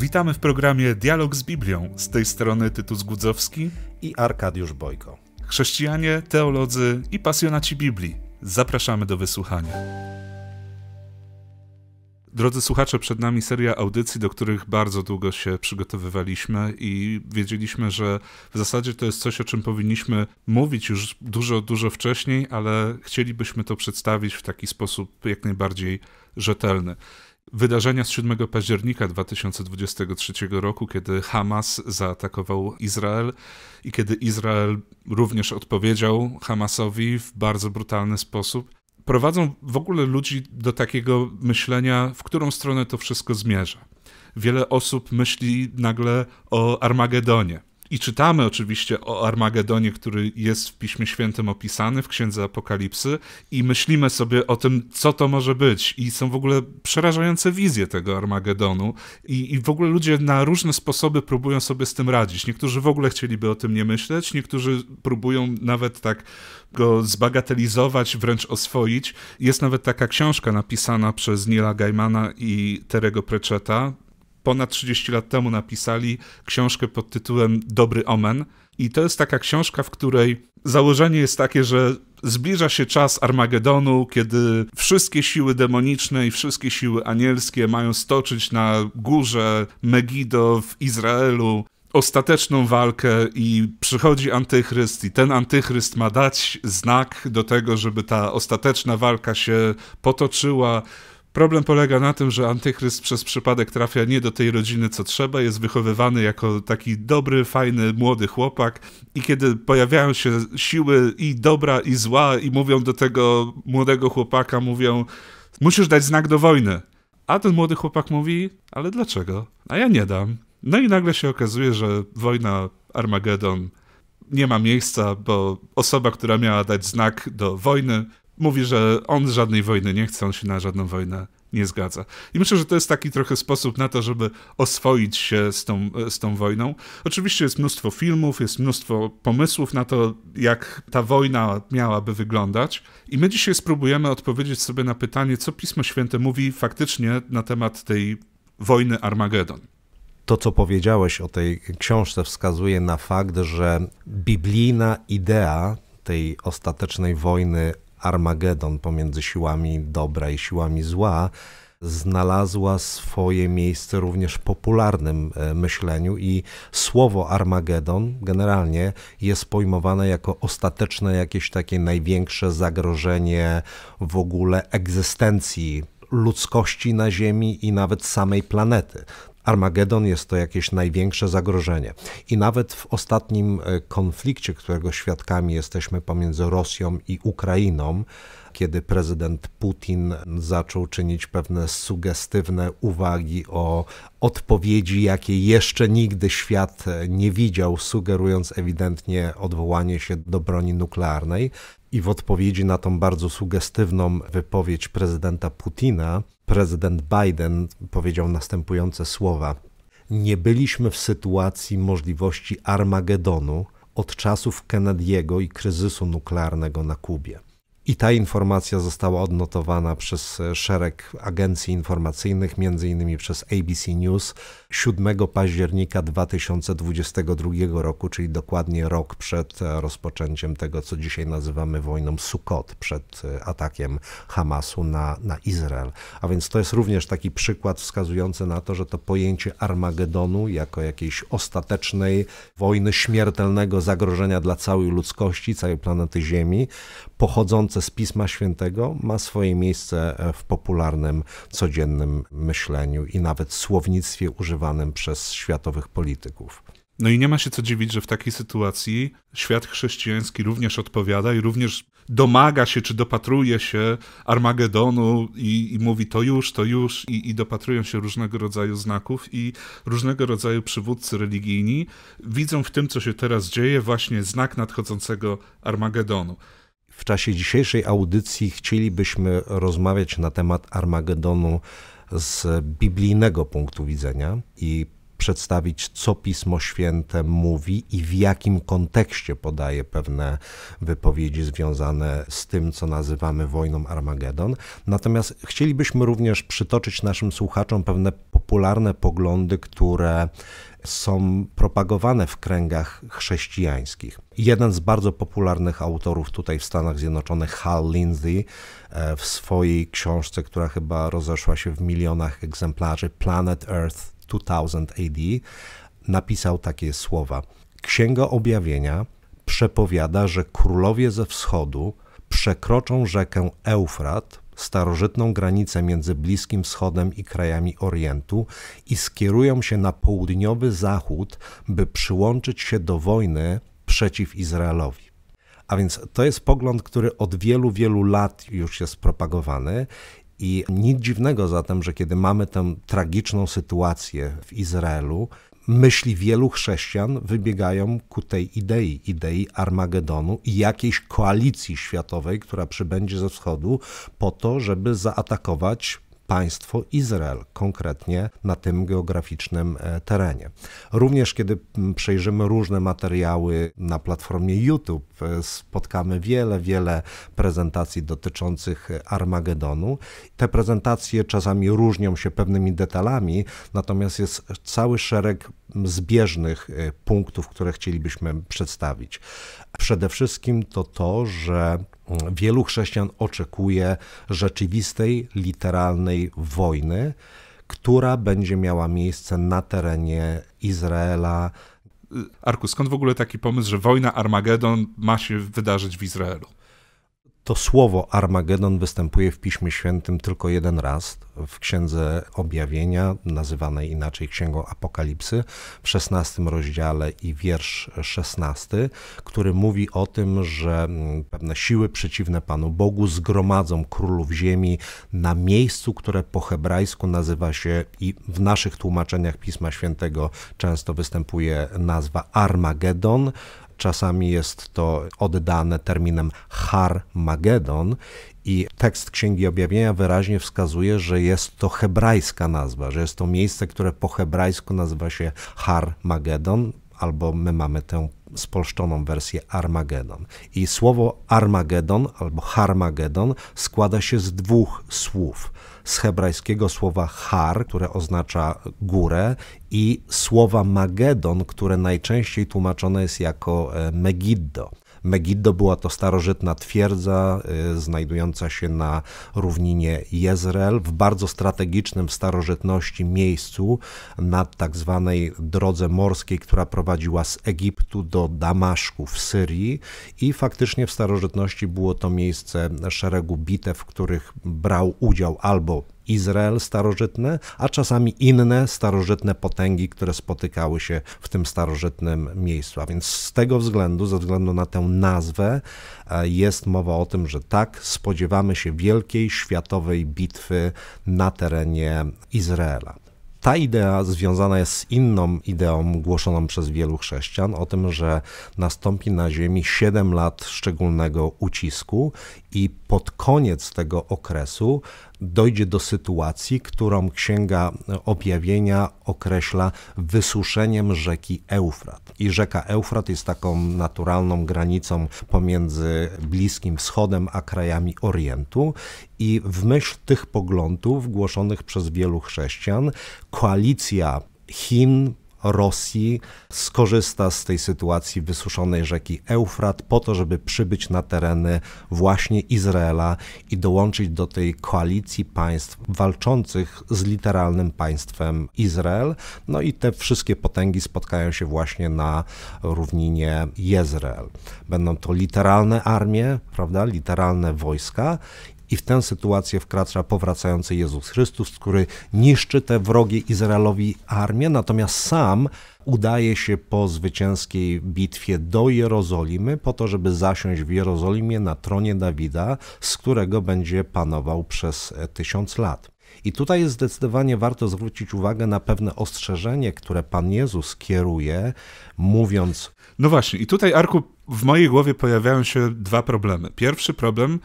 Witamy w programie Dialog z Biblią. Z tej strony Tytus Gudzowski i Arkadiusz Bojko. Chrześcijanie, teolodzy i pasjonaci Biblii. Zapraszamy do wysłuchania. Drodzy słuchacze, przed nami seria audycji, do których bardzo długo się przygotowywaliśmy i wiedzieliśmy, że w zasadzie to jest coś, o czym powinniśmy mówić już dużo, dużo wcześniej, ale chcielibyśmy to przedstawić w taki sposób jak najbardziej rzetelny wydarzenia z 7 października 2023 roku, kiedy Hamas zaatakował Izrael i kiedy Izrael również odpowiedział Hamasowi w bardzo brutalny sposób, prowadzą w ogóle ludzi do takiego myślenia, w którą stronę to wszystko zmierza. Wiele osób myśli nagle o Armagedonie i czytamy oczywiście o Armagedonie, który jest w Piśmie Świętym opisany, w Księdze Apokalipsy, i myślimy sobie o tym, co to może być. I są w ogóle przerażające wizje tego Armagedonu, i, i w ogóle ludzie na różne sposoby próbują sobie z tym radzić. Niektórzy w ogóle chcieliby o tym nie myśleć, niektórzy próbują nawet tak go zbagatelizować, wręcz oswoić. Jest nawet taka książka napisana przez Nila Gaimana i Terego Preczeta, ponad 30 lat temu napisali książkę pod tytułem Dobry Omen. I to jest taka książka, w której założenie jest takie, że zbliża się czas Armagedonu, kiedy wszystkie siły demoniczne i wszystkie siły anielskie mają stoczyć na górze Megiddo w Izraelu ostateczną walkę i przychodzi antychryst i ten antychryst ma dać znak do tego, żeby ta ostateczna walka się potoczyła Problem polega na tym, że antychryst przez przypadek trafia nie do tej rodziny, co trzeba, jest wychowywany jako taki dobry, fajny, młody chłopak i kiedy pojawiają się siły i dobra, i zła i mówią do tego młodego chłopaka, mówią musisz dać znak do wojny. A ten młody chłopak mówi, ale dlaczego? A ja nie dam. No i nagle się okazuje, że wojna Armagedon nie ma miejsca, bo osoba, która miała dać znak do wojny, mówi, że on żadnej wojny nie chce, on się na żadną wojnę nie zgadza. I myślę, że to jest taki trochę sposób na to, żeby oswoić się z tą, z tą wojną. Oczywiście jest mnóstwo filmów, jest mnóstwo pomysłów na to, jak ta wojna miałaby wyglądać. I my dzisiaj spróbujemy odpowiedzieć sobie na pytanie, co Pismo Święte mówi faktycznie na temat tej wojny Armagedon. To, co powiedziałeś o tej książce, wskazuje na fakt, że biblijna idea tej ostatecznej wojny Armagedon pomiędzy siłami dobra i siłami zła znalazła swoje miejsce również w popularnym e, myśleniu i słowo Armagedon generalnie jest pojmowane jako ostateczne jakieś takie największe zagrożenie w ogóle egzystencji ludzkości na Ziemi i nawet samej planety. Armagedon jest to jakieś największe zagrożenie. I nawet w ostatnim e, konflikcie, którego świadkami jesteśmy pomiędzy Rosją i Ukrainą, kiedy prezydent Putin zaczął czynić pewne sugestywne uwagi o odpowiedzi, jakiej jeszcze nigdy świat e, nie widział, sugerując ewidentnie odwołanie się do broni nuklearnej. I w odpowiedzi na tą bardzo sugestywną wypowiedź prezydenta Putina, prezydent Biden powiedział następujące słowa: Nie byliśmy w sytuacji możliwości Armagedonu od czasów Kennedy'ego i kryzysu nuklearnego na Kubie. I ta informacja została odnotowana przez e, szereg agencji informacyjnych, m.in. przez ABC News 7 października 2022 roku, czyli dokładnie rok przed e, rozpoczęciem tego, co dzisiaj nazywamy wojną Sukot, przed e, atakiem Hamasu na, na Izrael. A więc to jest również taki przykład wskazujący na to, że to pojęcie Armagedonu jako jakiejś ostatecznej wojny śmiertelnego zagrożenia dla całej ludzkości, całej planety Ziemi, pochodzące z Pisma Świętego ma swoje miejsce e, w popularnym, codziennym myśleniu i nawet słownictwie używanym przez światowych polityków. No i nie ma się co dziwić, że w takiej sytuacji świat chrześcijański również odpowiada i również domaga się, czy dopatruje się Armagedonu i, i mówi to już, to już i, i dopatrują się różnego rodzaju znaków i różnego rodzaju przywódcy religijni widzą w tym, co się teraz dzieje, właśnie znak nadchodzącego Armagedonu. W czasie dzisiejszej audycji chcielibyśmy rozmawiać na temat Armagedonu z biblijnego punktu widzenia i przedstawić, co Pismo Święte mówi i w jakim kontekście podaje pewne wypowiedzi związane z tym, co nazywamy wojną Armagedon. Natomiast chcielibyśmy również przytoczyć naszym słuchaczom pewne popularne poglądy, które są propagowane w kręgach chrześcijańskich. Jeden z bardzo popularnych autorów tutaj w Stanach Zjednoczonych, Hal Lindsey, e, w swojej książce, która chyba rozeszła się w milionach egzemplarzy, Planet Earth 2000 AD, napisał takie słowa: Księga Objawienia przepowiada, że królowie ze wschodu przekroczą rzekę Eufrat, starożytną granicę między Bliskim Wschodem i krajami Orientu i skierują się na południowy zachód, by przyłączyć się do wojny przeciw Izraelowi. A więc to jest pogląd, który od wielu, wielu lat już jest propagowany i nic dziwnego zatem, że kiedy mamy tę tragiczną sytuację w Izraelu, myśli wielu chrześcijan wybiegają ku tej idei, idei Armagedonu i jakiejś koalicji światowej, która przybędzie ze wschodu po to, żeby zaatakować państwo Izrael, konkretnie na tym geograficznym e, terenie. Również kiedy przejrzymy różne materiały na platformie YouTube, e, spotkamy wiele, wiele prezentacji dotyczących e, Armagedonu. Te prezentacje czasami różnią się pewnymi detalami, natomiast jest cały szereg zbieżnych punktów, które chcielibyśmy przedstawić. Przede wszystkim to to, że wielu chrześcijan oczekuje rzeczywistej, literalnej wojny, która będzie miała miejsce na terenie Izraela. Arku, skąd w ogóle taki pomysł, że wojna Armagedon ma się wydarzyć w Izraelu? To słowo Armagedon występuje w Piśmie Świętym tylko jeden raz, w Księdze Objawienia, nazywanej inaczej Księgą Apokalipsy, w XVI rozdziale i wiersz 16, który mówi o tym, że mm, pewne siły przeciwne Panu Bogu zgromadzą królów ziemi na miejscu, które po hebrajsku nazywa się i w naszych tłumaczeniach Pisma Świętego często występuje nazwa Armagedon, czasami jest to oddane terminem Harmagedon i tekst Księgi Objawienia wyraźnie wskazuje, że jest to hebrajska nazwa, że jest to miejsce, które po hebrajsku nazywa się Har Magedon, albo my mamy tę spolszczoną wersję Armagedon. I słowo Armagedon albo Harmagedon składa się z dwóch słów – z hebrajskiego słowa har, które oznacza górę, i słowa Magedon, które najczęściej tłumaczone jest jako e, Megiddo. Megiddo była to starożytna twierdza y, znajdująca się na równinie Jezreel, w bardzo strategicznym w starożytności miejscu na tak zwanej drodze morskiej, która prowadziła z Egiptu do Damaszku w Syrii i faktycznie w starożytności było to miejsce szeregu bitew, w których brał udział albo Izrael starożytny, a czasami inne starożytne potęgi, które spotykały się w tym starożytnym miejscu. A więc z tego względu, ze względu na tę nazwę, e, jest mowa o tym, że tak, spodziewamy się wielkiej światowej bitwy na terenie Izraela. Ta idea związana jest z inną ideą głoszoną przez wielu chrześcijan o tym, że nastąpi na Ziemi 7 lat szczególnego ucisku i pod koniec tego okresu dojdzie do sytuacji, którą Księga Objawienia określa wysuszeniem rzeki Eufrat. I rzeka Eufrat jest taką naturalną granicą pomiędzy Bliskim Wschodem a krajami Orientu i w myśl tych poglądów głoszonych przez wielu chrześcijan koalicja Chin, Rosji skorzysta z tej sytuacji wysuszonej rzeki Eufrat po to, żeby przybyć na tereny właśnie Izraela i dołączyć do tej koalicji państw walczących z literalnym państwem Izrael. No i te wszystkie potęgi spotkają się właśnie na równinie Jezreel. Będą to literalne armie, prawda, literalne wojska i w tę sytuację wkracza powracający Jezus Chrystus, który niszczy te wrogie Izraelowi armię, natomiast sam udaje się po zwycięskiej bitwie do Jerozolimy, po to, żeby zasiąść w Jerozolimie na tronie Dawida, z którego będzie panował przez e, tysiąc lat. I tutaj jest zdecydowanie warto zwrócić uwagę na pewne ostrzeżenie, które Pan Jezus kieruje, mówiąc. No właśnie, i tutaj Arku w mojej głowie pojawiają się dwa problemy. Pierwszy problem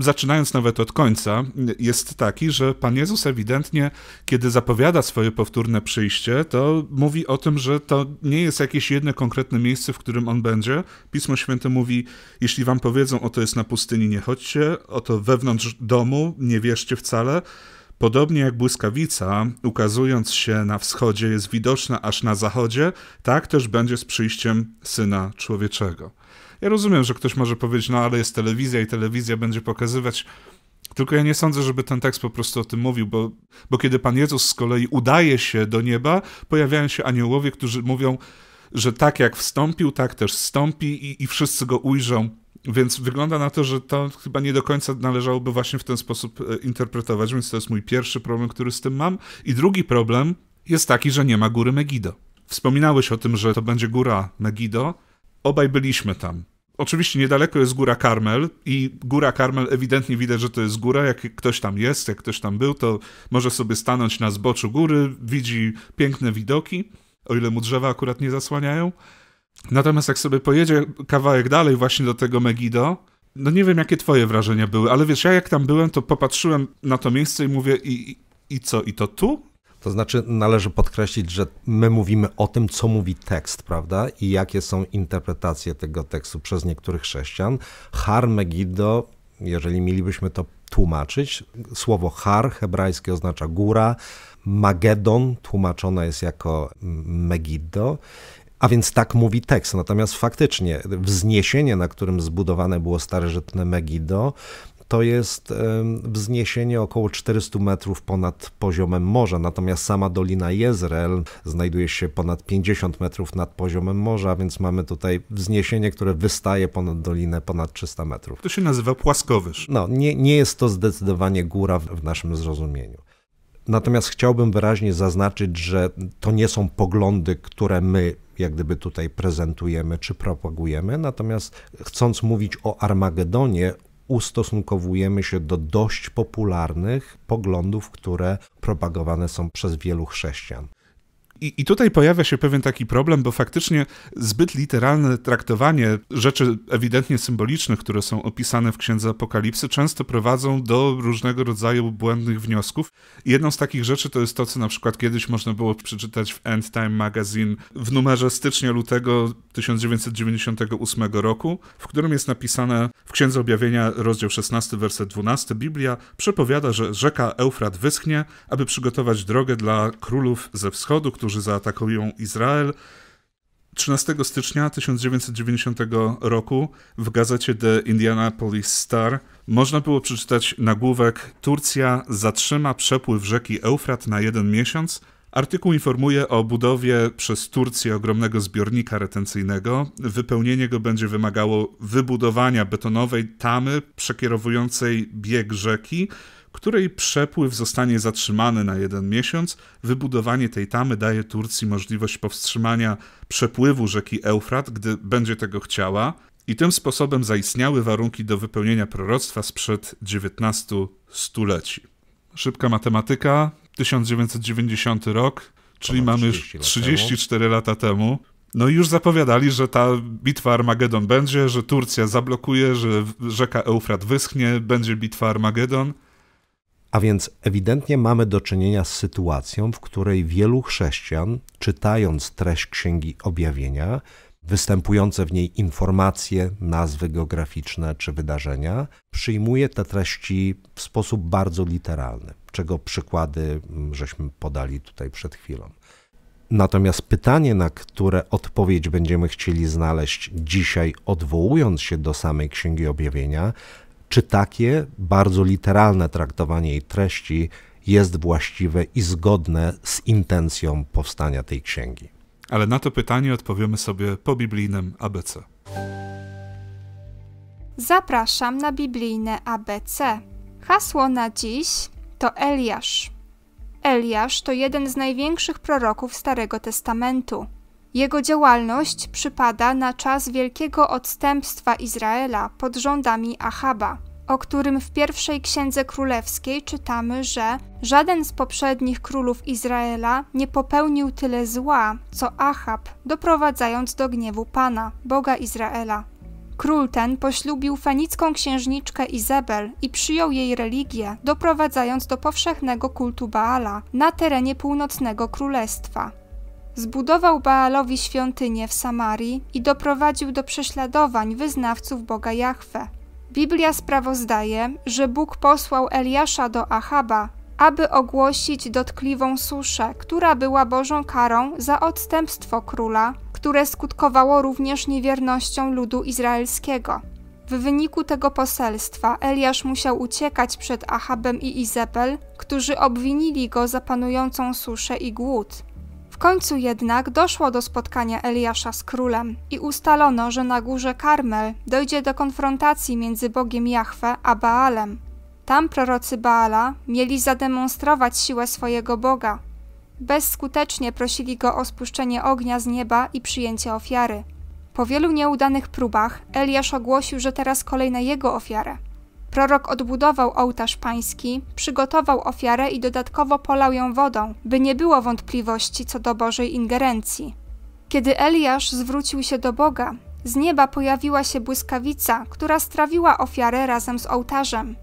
zaczynając nawet od końca, jest taki, że Pan Jezus ewidentnie, kiedy zapowiada swoje powtórne przyjście, to mówi o tym, że to nie jest jakieś jedno konkretne miejsce, w którym On będzie. Pismo Święte mówi, jeśli wam powiedzą, oto jest na pustyni, nie chodźcie, oto wewnątrz domu, nie wierzcie wcale. Podobnie jak błyskawica, ukazując się na wschodzie, jest widoczna aż na zachodzie, tak też będzie z przyjściem Syna Człowieczego. Ja rozumiem, że ktoś może powiedzieć, no ale jest telewizja i telewizja będzie pokazywać. Tylko ja nie sądzę, żeby ten tekst po prostu o tym mówił, bo, bo kiedy Pan Jezus z kolei udaje się do nieba, pojawiają się aniołowie, którzy mówią, że tak jak wstąpił, tak też wstąpi i, i wszyscy go ujrzą. Więc wygląda na to, że to chyba nie do końca należałoby właśnie w ten sposób e, interpretować, więc to jest mój pierwszy problem, który z tym mam. I drugi problem jest taki, że nie ma góry Megido. Wspominałeś o tym, że to będzie góra Megido. Obaj byliśmy tam. Oczywiście niedaleko jest Góra Karmel i Góra Karmel ewidentnie widać, że to jest góra. Jak ktoś tam jest, jak ktoś tam był, to może sobie stanąć na zboczu góry, widzi piękne widoki, o ile mu drzewa akurat nie zasłaniają. Natomiast jak sobie pojedzie kawałek dalej właśnie do tego Megido, no nie wiem jakie twoje wrażenia były, ale wiesz, ja jak tam byłem, to popatrzyłem na to miejsce i mówię i, i co, i to tu? To znaczy, należy podkreślić, że my mówimy o tym, co mówi tekst, prawda? I jakie są interpretacje tego tekstu przez niektórych chrześcijan. Har Megiddo, jeżeli mielibyśmy to tłumaczyć, słowo har hebrajskie oznacza góra, Magedon tłumaczone jest jako Megiddo. A więc tak mówi tekst. Natomiast faktycznie wzniesienie, na którym zbudowane było starożytne Megiddo, to jest wzniesienie około 400 metrów ponad poziomem morza, natomiast sama Dolina Jezreel znajduje się ponad 50 metrów nad poziomem morza, więc mamy tutaj wzniesienie, które wystaje ponad dolinę ponad 300 metrów. To się nazywa płaskowyż. No, nie, nie jest to zdecydowanie góra w, w naszym zrozumieniu. Natomiast chciałbym wyraźnie zaznaczyć, że to nie są poglądy, które my jak gdyby tutaj prezentujemy czy propagujemy, natomiast chcąc mówić o Armagedonie, ustosunkowujemy się do dość popularnych poglądów, które propagowane są przez wielu chrześcijan. I, I tutaj pojawia się pewien taki problem, bo faktycznie zbyt literalne traktowanie rzeczy ewidentnie symbolicznych, które są opisane w Księdze Apokalipsy, często prowadzą do różnego rodzaju błędnych wniosków. Jedną z takich rzeczy to jest to, co na przykład kiedyś można było przeczytać w End Time Magazine w numerze stycznia-lutego 1998 roku, w którym jest napisane w Księdze Objawienia, rozdział 16, werset 12, Biblia przepowiada, że rzeka Eufrat wyschnie, aby przygotować drogę dla królów ze wschodu, którzy którzy zaatakują Izrael. 13 stycznia 1990 roku w gazecie The Indianapolis Star można było przeczytać nagłówek Turcja zatrzyma przepływ rzeki Eufrat na jeden miesiąc. Artykuł informuje o budowie przez Turcję ogromnego zbiornika retencyjnego. Wypełnienie go będzie wymagało wybudowania betonowej tamy przekierowującej bieg rzeki, której przepływ zostanie zatrzymany na jeden miesiąc, wybudowanie tej tamy daje Turcji możliwość powstrzymania przepływu rzeki Eufrat, gdy będzie tego chciała, i tym sposobem zaistniały warunki do wypełnienia proroctwa sprzed 19 stuleci. Szybka matematyka, 1990 rok, czyli mamy 30 34 temu. lata temu. No i już zapowiadali, że ta bitwa Armagedon będzie, że Turcja zablokuje, że rzeka Eufrat wyschnie, będzie bitwa Armagedon. A więc ewidentnie mamy do czynienia z sytuacją, w której wielu chrześcijan, czytając treść Księgi Objawienia, występujące w niej informacje, nazwy geograficzne czy wydarzenia, przyjmuje te treści w sposób bardzo literalny, czego przykłady mm, żeśmy podali tutaj przed chwilą. Natomiast pytanie, na które odpowiedź będziemy chcieli znaleźć dzisiaj, odwołując się do samej Księgi Objawienia, czy takie bardzo literalne traktowanie jej treści jest właściwe i zgodne z intencją powstania tej księgi. Ale na to pytanie odpowiemy sobie po biblijnym ABC. Zapraszam na biblijne ABC. Hasło na dziś to Eliasz. Eliasz to jeden z największych proroków Starego Testamentu. Jego działalność przypada na czas wielkiego odstępstwa Izraela pod rządami Ahaba, o którym w pierwszej księdze królewskiej czytamy, że żaden z poprzednich królów Izraela nie popełnił tyle zła, co Ahab, doprowadzając do gniewu Pana, Boga Izraela. Król ten poślubił fenicką księżniczkę Izabel i przyjął jej religię, doprowadzając do powszechnego kultu Baala na terenie północnego królestwa. Zbudował Baalowi świątynię w Samarii i doprowadził do prześladowań wyznawców Boga Jahwe. Biblia sprawozdaje, że Bóg posłał Eliasza do Ahaba, aby ogłosić dotkliwą suszę, która była Bożą karą za odstępstwo króla, które skutkowało również niewiernością ludu izraelskiego. W wyniku tego poselstwa Eliasz musiał uciekać przed Ahabem i Izabel, którzy obwinili go za panującą suszę i głód. W końcu jednak doszło do spotkania Eliasza z królem i ustalono, że na górze Karmel dojdzie do konfrontacji między Bogiem Jahwe a Baalem. Tam prorocy Baala mieli zademonstrować siłę swojego Boga. Bezskutecznie prosili go o spuszczenie ognia z nieba i przyjęcie ofiary. Po wielu nieudanych próbach Eliasz ogłosił, że teraz kolej na jego ofiarę. Prorok odbudował ołtarz pański, przygotował ofiarę i dodatkowo polał ją wodą, by nie było wątpliwości co do Bożej ingerencji. Kiedy Eliasz zwrócił się do Boga, z nieba pojawiła się błyskawica, która strawiła ofiarę razem z ołtarzem.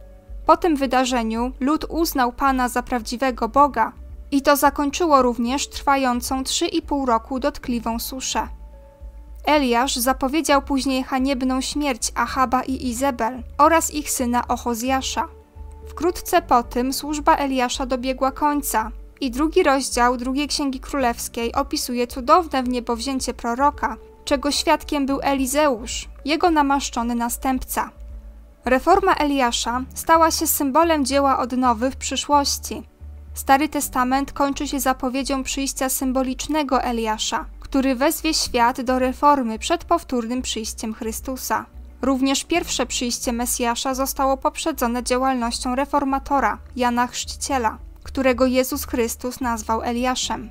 Po tym wydarzeniu lud uznał Pana za prawdziwego Boga i to zakończyło również trwającą 3,5 roku dotkliwą suszę. Eliasz zapowiedział później haniebną śmierć Ahaba i Izebel oraz ich syna Ochozjasza. Wkrótce po tym służba Eliasza dobiegła końca i drugi rozdział drugiej Księgi Królewskiej opisuje cudowne wniebowzięcie proroka, czego świadkiem był Elizeusz, jego namaszczony następca. Reforma Eliasza stała się symbolem dzieła odnowy w przyszłości. Stary Testament kończy się zapowiedzią przyjścia symbolicznego Eliasza – który wezwie świat do reformy przed powtórnym przyjściem Chrystusa. Również pierwsze przyjście Mesjasza zostało poprzedzone działalnością reformatora, Jana Chrzciciela, którego Jezus Chrystus nazwał Eliaszem.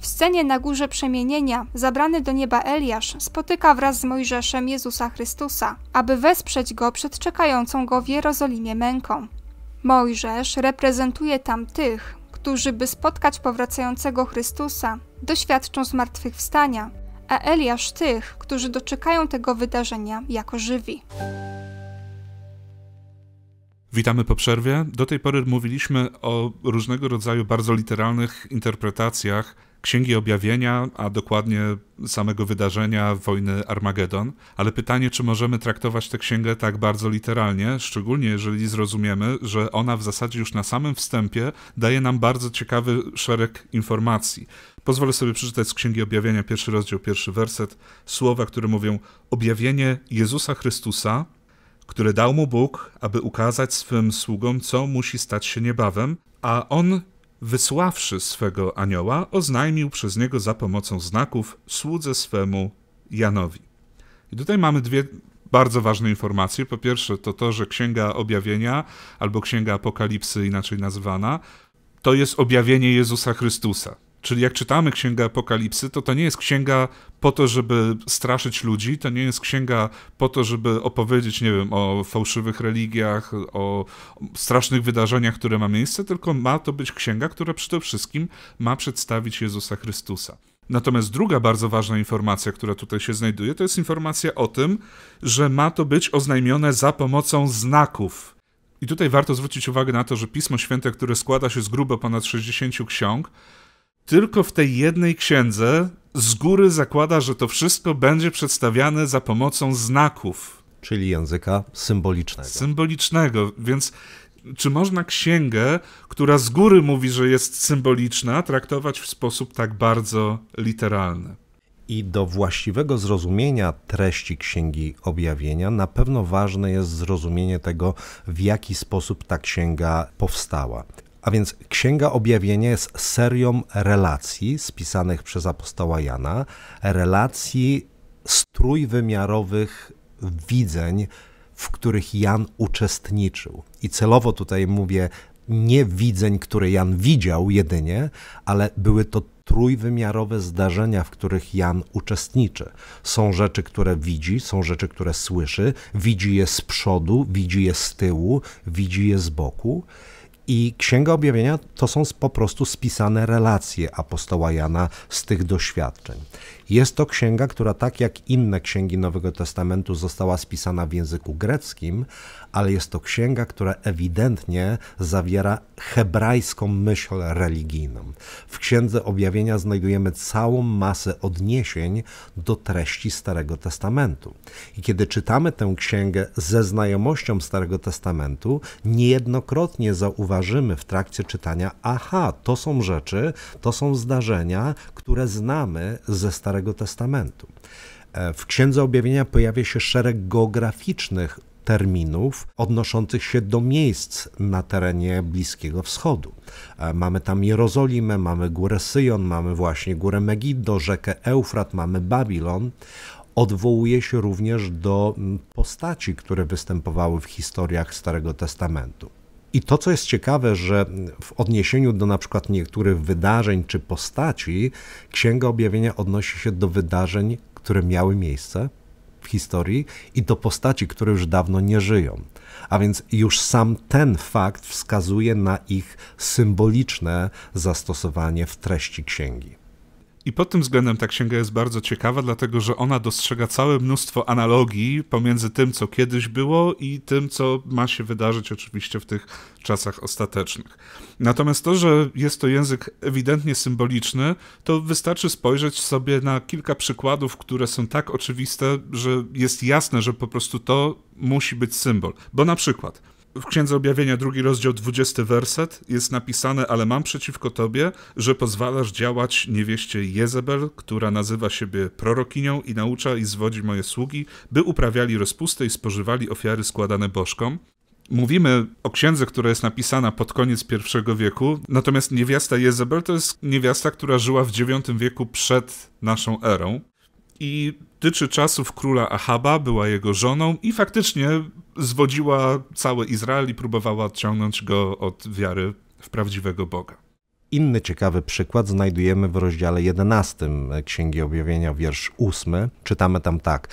W scenie na górze przemienienia zabrany do nieba Eliasz spotyka wraz z Mojżeszem Jezusa Chrystusa, aby wesprzeć go przed czekającą go w Jerozolimie męką. Mojżesz reprezentuje tam tych, którzy by spotkać powracającego Chrystusa, doświadczą zmartwychwstania, a Eliasz tych, którzy doczekają tego wydarzenia jako żywi. Witamy po przerwie. Do tej pory mówiliśmy o różnego rodzaju bardzo literalnych interpretacjach Księgi Objawienia, a dokładnie samego wydarzenia wojny Armagedon, ale pytanie, czy możemy traktować tę księgę tak bardzo literalnie, szczególnie jeżeli zrozumiemy, że ona w zasadzie już na samym wstępie daje nam bardzo ciekawy szereg informacji. Pozwolę sobie przeczytać z Księgi Objawienia, pierwszy rozdział, pierwszy werset, słowa, które mówią: Objawienie Jezusa Chrystusa, które dał mu Bóg, aby ukazać swym sługom, co musi stać się niebawem, a on wysławszy swego anioła, oznajmił przez niego za pomocą znaków słudze swemu Janowi. I tutaj mamy dwie bardzo ważne informacje. Po pierwsze, to to, że Księga Objawienia albo Księga Apokalipsy, inaczej nazwana, to jest objawienie Jezusa Chrystusa. Czyli jak czytamy Księgę Apokalipsy, to to nie jest księga po to, żeby straszyć ludzi, to nie jest księga po to, żeby opowiedzieć, nie wiem, o fałszywych religiach, o strasznych wydarzeniach, które ma miejsce, tylko ma to być księga, która przede wszystkim ma przedstawić Jezusa Chrystusa. Natomiast druga bardzo ważna informacja, która tutaj się znajduje, to jest informacja o tym, że ma to być oznajmione za pomocą znaków. I tutaj warto zwrócić uwagę na to, że Pismo Święte, które składa się z grubo ponad 60 ksiąg, tylko w tej jednej księdze z góry zakłada, że to wszystko będzie przedstawiane za pomocą znaków. Czyli języka symbolicznego. Symbolicznego, więc czy można księgę, która z góry mówi, że jest symboliczna, traktować w sposób tak bardzo literalny? I do właściwego zrozumienia treści Księgi Objawienia na pewno ważne jest zrozumienie tego, w jaki sposób ta księga powstała. A więc Księga Objawienia jest serią relacji spisanych przez apostoła Jana, relacji strójwymiarowych widzeń, w których Jan uczestniczył. I celowo tutaj mówię nie widzeń, które Jan widział jedynie, ale były to trójwymiarowe zdarzenia, w których Jan uczestniczy. Są rzeczy, które widzi, są rzeczy, które słyszy, widzi je z przodu, widzi je z tyłu, widzi je z boku. I Księga Objawienia to są po prostu spisane relacje apostoła Jana z tych doświadczeń. Jest to księga, która tak jak inne księgi Nowego Testamentu została spisana w języku greckim, ale jest to księga, która ewidentnie zawiera hebrajską myśl religijną. W Księdze Objawienia znajdujemy całą masę odniesień do treści Starego Testamentu. I kiedy czytamy tę księgę ze znajomością Starego Testamentu, niejednokrotnie zauważymy w trakcie czytania, aha, to są rzeczy, to są zdarzenia, które znamy ze Starego Starego Testamentu. E, w Księdze Objawienia pojawia się szereg geograficznych terminów odnoszących się do miejsc na terenie Bliskiego Wschodu. E, mamy tam Jerozolimę, mamy Górę Syjon, mamy właśnie Górę Megiddo, rzekę Eufrat, mamy Babilon. Odwołuje się również do postaci, które występowały w historiach Starego Testamentu. I to, co jest ciekawe, że w odniesieniu do na przykład niektórych wydarzeń czy postaci, Księga Objawienia odnosi się do wydarzeń, które miały miejsce w historii i do postaci, które już dawno nie żyją. A więc już sam ten fakt wskazuje na ich symboliczne zastosowanie w treści księgi. I pod tym względem ta księga jest bardzo ciekawa, dlatego że ona dostrzega całe mnóstwo analogii pomiędzy tym, co kiedyś było i tym, co ma się wydarzyć oczywiście w tych czasach ostatecznych. Natomiast to, że jest to język ewidentnie symboliczny, to wystarczy spojrzeć sobie na kilka przykładów, które są tak oczywiste, że jest jasne, że po prostu to musi być symbol. Bo na przykład w Księdze Objawienia, drugi rozdział, dwudziesty werset, jest napisane, ale mam przeciwko tobie, że pozwalasz działać niewieście Jezebel, która nazywa siebie prorokinią i naucza i zwodzi moje sługi, by uprawiali rozpustę i spożywali ofiary składane bożkom. Mówimy o księdze, która jest napisana pod koniec I wieku, natomiast niewiasta Jezebel to jest niewiasta, która żyła w IX wieku przed naszą erą i tyczy czasów króla Ahaba, była jego żoną i faktycznie zwodziła cały Izrael i próbowała odciągnąć go od wiary w prawdziwego Boga. Inny ciekawy przykład znajdujemy w rozdziale 11 Księgi Objawienia, wiersz 8. Czytamy tam tak: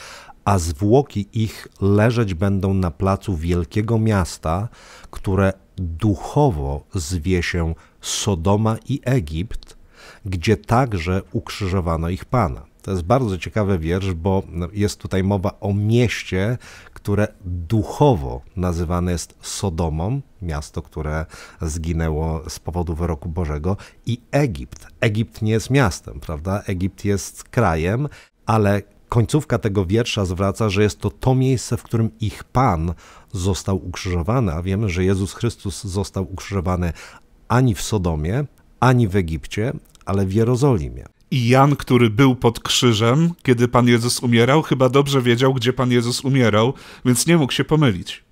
A zwłoki ich leżeć będą na placu wielkiego miasta, które duchowo zwie się Sodoma i Egipt, gdzie także ukrzyżowano ich Pana. To jest bardzo ciekawy wiersz, bo jest tutaj mowa o mieście, które duchowo nazywane jest Sodomą, miasto, które zginęło z powodu wyroku Bożego, i Egipt. Egipt nie jest miastem, prawda? Egipt jest krajem, ale końcówka tego wiersza zwraca, że jest to to miejsce, w którym ich Pan został ukrzyżowany, a wiemy, że Jezus Chrystus został ukrzyżowany ani w Sodomie, ani w Egipcie, ale w Jerozolimie. I Jan, który był pod krzyżem, kiedy Pan Jezus umierał, chyba dobrze wiedział, gdzie Pan Jezus umierał, więc nie mógł się pomylić.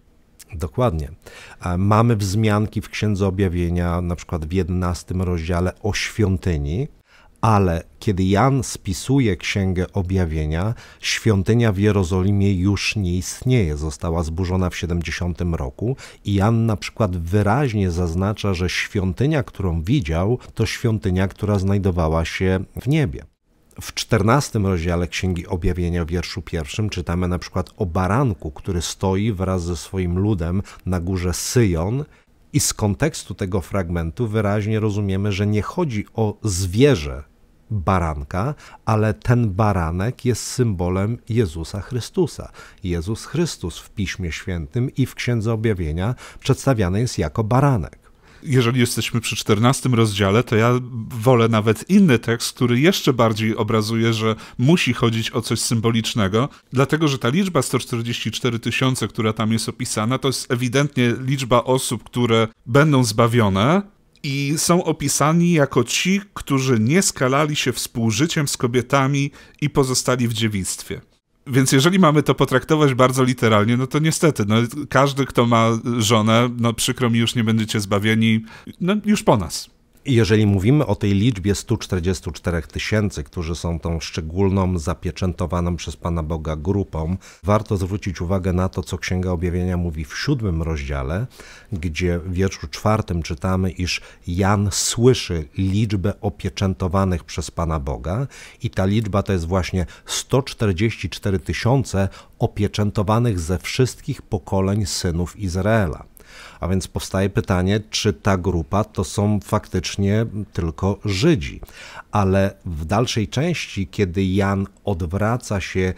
Dokładnie. Mamy wzmianki w Księdze Objawienia, na przykład w 11 rozdziale o świątyni ale kiedy Jan spisuje Księgę Objawienia, świątynia w Jerozolimie już nie istnieje, została zburzona w 70 roku i Jan na przykład wyraźnie zaznacza, że świątynia, którą widział, to świątynia, która znajdowała się w niebie. W czternastym rozdziale Księgi Objawienia w wierszu pierwszym czytamy na przykład o baranku, który stoi wraz ze swoim ludem na górze Syjon i z kontekstu tego fragmentu wyraźnie rozumiemy, że nie chodzi o zwierzę, baranka, ale ten baranek jest symbolem Jezusa Chrystusa. Jezus Chrystus w Piśmie Świętym i w Księdze Objawienia przedstawiany jest jako baranek jeżeli jesteśmy przy 14 rozdziale, to ja wolę nawet inny tekst, który jeszcze bardziej obrazuje, że musi chodzić o coś symbolicznego, dlatego że ta liczba 144 tysiące, która tam jest opisana, to jest ewidentnie liczba osób, które będą zbawione, i są opisani jako ci, którzy nie skalali się współżyciem z kobietami i pozostali w dziewictwie. Więc jeżeli mamy to potraktować bardzo literalnie, no to niestety, no, każdy, kto ma żonę, no przykro mi, już nie będziecie zbawieni, no już po nas. Jeżeli mówimy o tej liczbie 144 tysięcy, którzy są tą szczególną, zapieczętowaną przez Pana Boga grupą, warto zwrócić uwagę na to, co Księga Objawienia mówi w siódmym rozdziale, gdzie w wierszu czwartym czytamy, iż Jan słyszy liczbę opieczętowanych przez Pana Boga i ta liczba to jest właśnie 144 tysiące opieczętowanych ze wszystkich pokoleń synów Izraela. A więc powstaje pytanie, czy ta grupa to są faktycznie tylko Żydzi. Ale w dalszej części, kiedy Jan odwraca się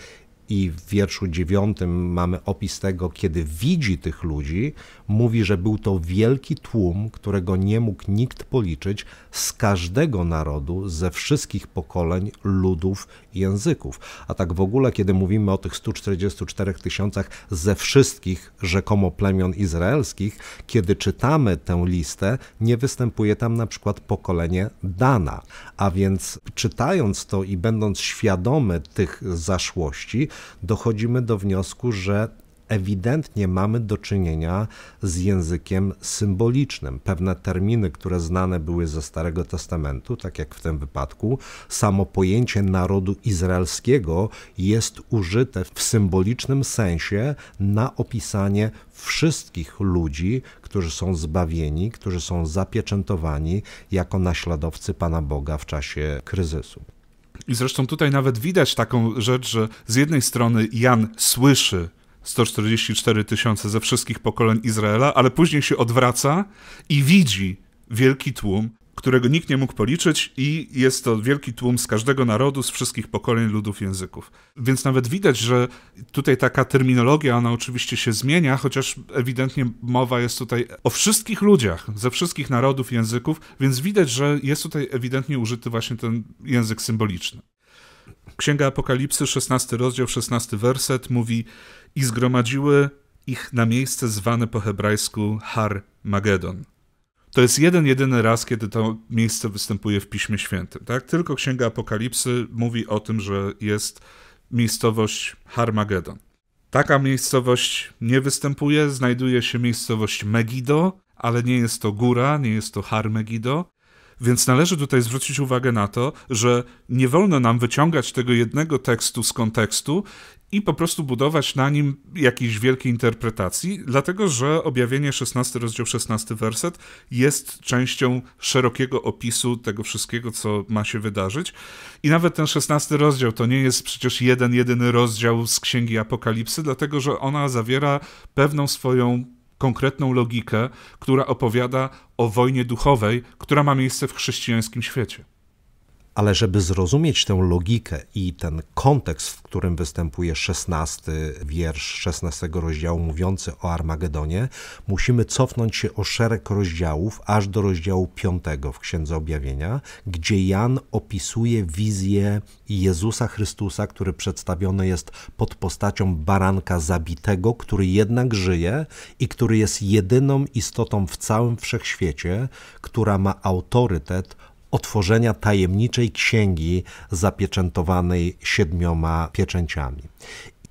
i w wierszu dziewiątym mamy opis tego, kiedy widzi tych ludzi, mówi, że był to wielki tłum, którego nie mógł nikt policzyć, z każdego narodu, ze wszystkich pokoleń, ludów i języków. A tak w ogóle, kiedy mówimy o tych 144 tysiącach ze wszystkich rzekomo plemion izraelskich, kiedy czytamy tę listę, nie występuje tam na przykład pokolenie Dana. A więc czytając to i będąc świadomy tych zaszłości, dochodzimy do wniosku, że ewidentnie mamy do czynienia z językiem symbolicznym. Pewne terminy, które znane były ze Starego Testamentu, tak jak w tym wypadku, samo pojęcie narodu izraelskiego jest użyte w symbolicznym sensie na opisanie wszystkich ludzi, którzy są zbawieni, którzy są zapieczętowani jako naśladowcy Pana Boga w czasie kryzysu. I zresztą tutaj nawet widać taką rzecz, że z jednej strony Jan słyszy 144 tysiące ze wszystkich pokoleń Izraela, ale później się odwraca i widzi wielki tłum którego nikt nie mógł policzyć, i jest to wielki tłum z każdego narodu, z wszystkich pokoleń, ludów, języków. Więc nawet widać, że tutaj taka terminologia, ona oczywiście się zmienia, chociaż ewidentnie mowa jest tutaj o wszystkich ludziach, ze wszystkich narodów, języków, więc widać, że jest tutaj ewidentnie użyty właśnie ten język symboliczny. Księga Apokalipsy, 16 rozdział, 16 werset mówi: I zgromadziły ich na miejsce zwane po hebrajsku Har Magedon. To jest jeden, jedyny raz, kiedy to miejsce występuje w Piśmie Świętym. Tak? Tylko Księga Apokalipsy mówi o tym, że jest miejscowość Harmagedon. Taka miejscowość nie występuje, znajduje się miejscowość Megido, ale nie jest to góra, nie jest to Harmegido. Więc należy tutaj zwrócić uwagę na to, że nie wolno nam wyciągać tego jednego tekstu z kontekstu i po prostu budować na nim jakiejś wielkiej interpretacji, dlatego że objawienie 16 rozdział 16 werset jest częścią szerokiego opisu tego wszystkiego, co ma się wydarzyć. I nawet ten 16 rozdział to nie jest przecież jeden jedyny rozdział z Księgi Apokalipsy, dlatego że ona zawiera pewną swoją konkretną logikę, która opowiada o wojnie duchowej, która ma miejsce w chrześcijańskim świecie. Ale żeby zrozumieć tę logikę i ten kontekst, w którym występuje szesnasty wiersz szesnastego rozdziału mówiący o Armagedonie, musimy cofnąć się o szereg rozdziałów, aż do rozdziału piątego w Księdze Objawienia, gdzie Jan opisuje wizję Jezusa Chrystusa, który przedstawiony jest pod postacią baranka zabitego, który jednak żyje i który jest jedyną istotą w całym wszechświecie, która ma autorytet otworzenia tajemniczej księgi zapieczętowanej siedmioma pieczęciami.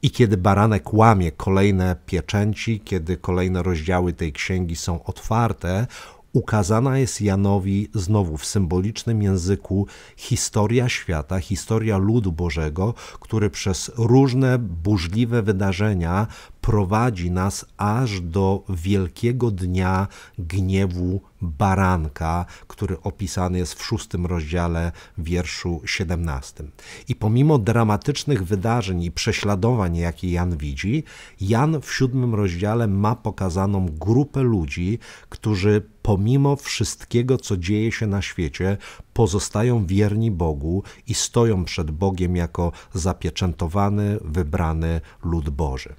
I kiedy baranek łamie kolejne pieczęci, kiedy kolejne rozdziały tej księgi są otwarte, ukazana jest Janowi znowu w symbolicznym języku historia świata, historia ludu Bożego, który przez różne burzliwe wydarzenia prowadzi nas aż do wielkiego dnia gniewu baranka, który opisany jest w szóstym rozdziale wierszu 17. I pomimo dramatycznych wydarzeń i prześladowań, jakie Jan widzi, Jan w siódmym rozdziale ma pokazaną grupę ludzi, którzy pomimo wszystkiego, co dzieje się na świecie, pozostają wierni Bogu i stoją przed Bogiem jako zapieczętowany, wybrany lud Boży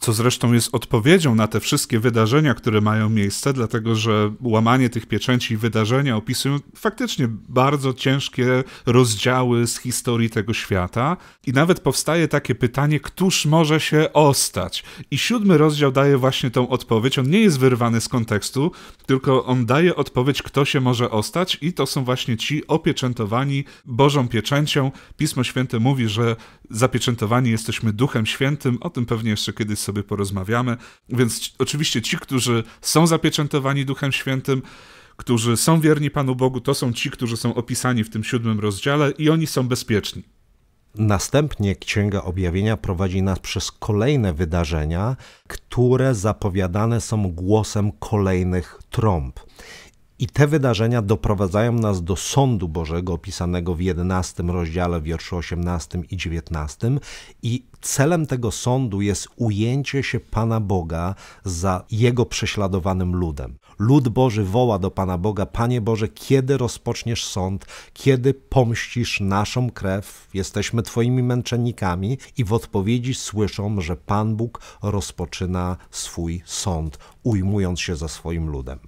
co zresztą jest odpowiedzią na te wszystkie wydarzenia, które mają miejsce, dlatego że łamanie tych pieczęci i wydarzenia opisują faktycznie bardzo ciężkie rozdziały z historii tego świata. I nawet powstaje takie pytanie, któż może się ostać? I siódmy rozdział daje właśnie tą odpowiedź. On nie jest wyrwany z kontekstu, tylko on daje odpowiedź, kto się może ostać, i to są właśnie ci opieczętowani Bożą pieczęcią. Pismo Święte mówi, że zapieczętowani jesteśmy Duchem Świętym, o tym pewnie jeszcze kiedyś sobie porozmawiamy. Więc oczywiście ci, którzy są zapieczętowani Duchem Świętym, którzy są wierni Panu Bogu, to są ci, którzy są opisani w tym siódmym rozdziale i oni są bezpieczni. Następnie Księga Objawienia prowadzi nas przez kolejne wydarzenia, które zapowiadane są głosem kolejnych trąb. I te wydarzenia doprowadzają nas do sądu Bożego opisanego w 11 rozdziale, wierszu 18 i 19. I celem tego sądu jest ujęcie się Pana Boga za jego prześladowanym ludem. Lud Boży woła do Pana Boga: Panie Boże, kiedy rozpoczniesz sąd, kiedy pomścisz naszą krew, jesteśmy Twoimi męczennikami, i w odpowiedzi słyszą, że Pan Bóg rozpoczyna swój sąd, ujmując się za swoim ludem.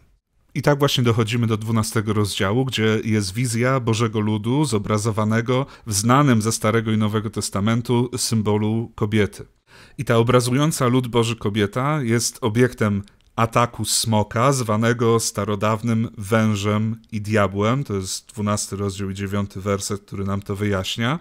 I tak właśnie dochodzimy do 12 rozdziału, gdzie jest wizja Bożego Ludu zobrazowanego w znanym ze Starego i Nowego Testamentu symbolu kobiety. I ta obrazująca lud Boży kobieta jest obiektem ataku smoka, zwanego starodawnym wężem i diabłem. To jest 12 rozdział i 9 werset, który nam to wyjaśnia.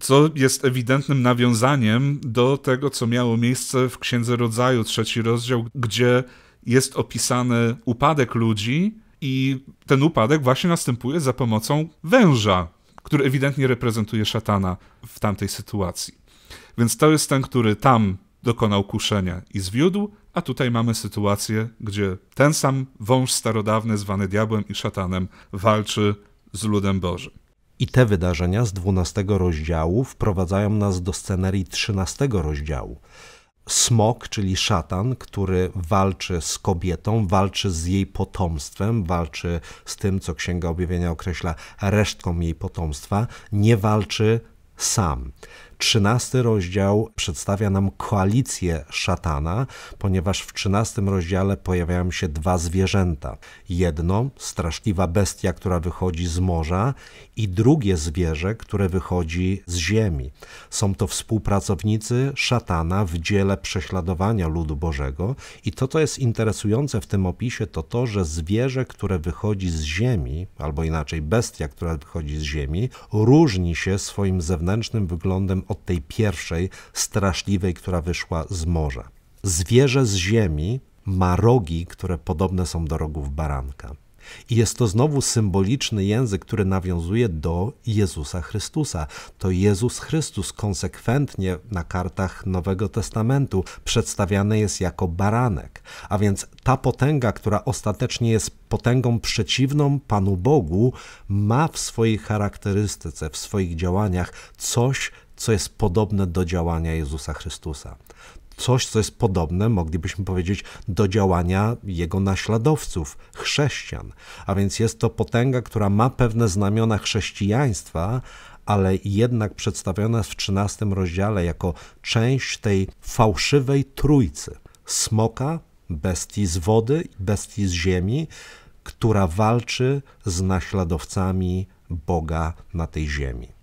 Co jest ewidentnym nawiązaniem do tego, co miało miejsce w Księdze Rodzaju, trzeci rozdział, gdzie jest opisany upadek ludzi i ten upadek właśnie następuje za pomocą węża, który ewidentnie reprezentuje szatana w tamtej sytuacji. Więc to jest ten, który tam dokonał kuszenia i zwiódł, a tutaj mamy sytuację, gdzie ten sam wąż starodawny, zwany diabłem i szatanem, walczy z ludem Bożym. I te wydarzenia z 12 rozdziału wprowadzają nas do scenerii 13 rozdziału smok, czyli szatan, który walczy z kobietą, walczy z jej potomstwem, walczy z tym, co Księga Objawienia określa resztką jej potomstwa, nie walczy sam. Trzynasty rozdział przedstawia nam koalicję szatana, ponieważ w trzynastym rozdziale pojawiają się dwa zwierzęta. Jedno, straszliwa bestia, która wychodzi z morza i drugie zwierzę, które wychodzi z ziemi. Są to współpracownicy szatana w dziele prześladowania ludu Bożego i to, co jest interesujące w tym opisie, to to, że zwierzę, które wychodzi z ziemi, albo inaczej bestia, która wychodzi z ziemi, różni się swoim zewnętrznym wyglądem od tej pierwszej, straszliwej, która wyszła z morza. Zwierzę z ziemi ma rogi, które podobne są do rogów baranka. I jest to znowu symboliczny język, który nawiązuje do Jezusa Chrystusa. To Jezus Chrystus konsekwentnie na kartach Nowego Testamentu przedstawiany jest jako baranek. A więc ta potęga, która ostatecznie jest potęgą przeciwną Panu Bogu, ma w swojej charakterystyce, w swoich działaniach coś, co jest podobne do działania Jezusa Chrystusa. Coś, co jest podobne, moglibyśmy powiedzieć, do działania jego naśladowców, chrześcijan. A więc jest to potęga, która ma pewne znamiona chrześcijaństwa, ale jednak przedstawiona w XIII rozdziale jako część tej fałszywej trójcy: smoka, bestii z wody, bestii z ziemi, która walczy z naśladowcami Boga na tej ziemi.